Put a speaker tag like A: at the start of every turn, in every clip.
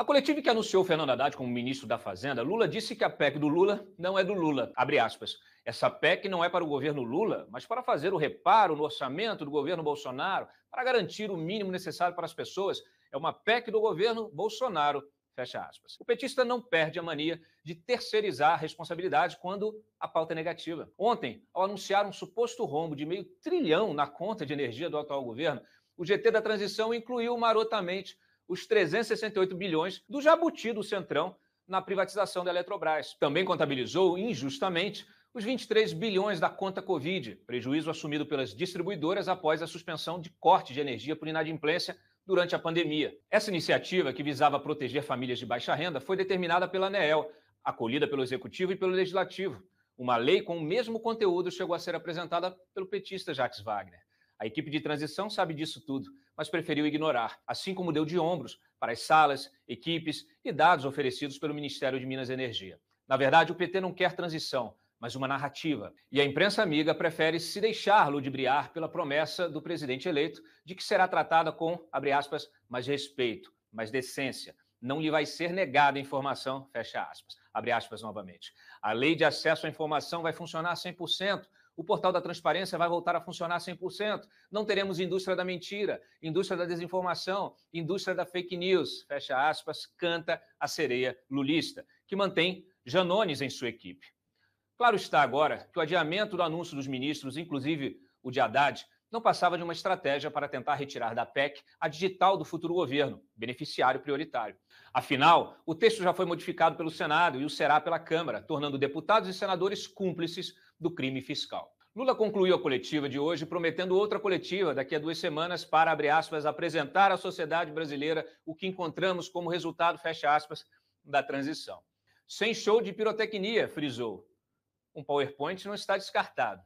A: Na coletiva que anunciou Fernando Haddad como ministro da Fazenda, Lula disse que a PEC do Lula não é do Lula. Abre aspas. Essa PEC não é para o governo Lula, mas para fazer o reparo no orçamento do governo Bolsonaro, para garantir o mínimo necessário para as pessoas. É uma PEC do governo Bolsonaro. Fecha aspas. O petista não perde a mania de terceirizar a responsabilidade quando a pauta é negativa. Ontem, ao anunciar um suposto rombo de meio trilhão na conta de energia do atual governo, o GT da transição incluiu marotamente os 368 bilhões do jabuti do Centrão na privatização da Eletrobras. Também contabilizou injustamente os 23 bilhões da conta Covid, prejuízo assumido pelas distribuidoras após a suspensão de corte de energia por inadimplência durante a pandemia. Essa iniciativa, que visava proteger famílias de baixa renda, foi determinada pela ANEEL, acolhida pelo Executivo e pelo Legislativo. Uma lei com o mesmo conteúdo chegou a ser apresentada pelo petista Jacques Wagner. A equipe de transição sabe disso tudo, mas preferiu ignorar, assim como deu de ombros para as salas, equipes e dados oferecidos pelo Ministério de Minas e Energia. Na verdade, o PT não quer transição, mas uma narrativa. E a imprensa amiga prefere se deixar ludibriar pela promessa do presidente eleito de que será tratada com, abre aspas, mais respeito, mais decência. Não lhe vai ser negada a informação, fecha aspas. Abre aspas novamente. A lei de acesso à informação vai funcionar 100% o portal da transparência vai voltar a funcionar 100%. Não teremos indústria da mentira, indústria da desinformação, indústria da fake news. Fecha aspas, canta a sereia lulista, que mantém Janones em sua equipe. Claro está agora que o adiamento do anúncio dos ministros, inclusive o de Haddad, não passava de uma estratégia para tentar retirar da PEC a digital do futuro governo, beneficiário prioritário. Afinal, o texto já foi modificado pelo Senado e o será pela Câmara, tornando deputados e senadores cúmplices do crime fiscal. Lula concluiu a coletiva de hoje prometendo outra coletiva daqui a duas semanas para, abre aspas, apresentar à sociedade brasileira o que encontramos como resultado, fecha aspas, da transição. Sem show de pirotecnia, frisou. Um PowerPoint não está descartado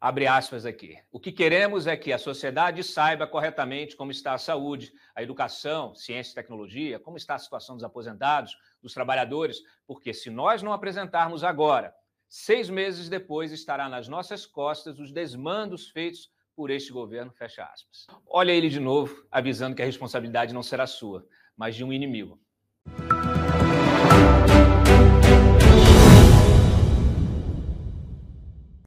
A: abre aspas aqui. O que queremos é que a sociedade saiba corretamente como está a saúde, a educação, ciência e tecnologia, como está a situação dos aposentados, dos trabalhadores, porque se nós não apresentarmos agora, seis meses depois estará nas nossas costas os desmandos feitos por este governo, fecha aspas. Olha ele de novo, avisando que a responsabilidade não será sua, mas de um inimigo.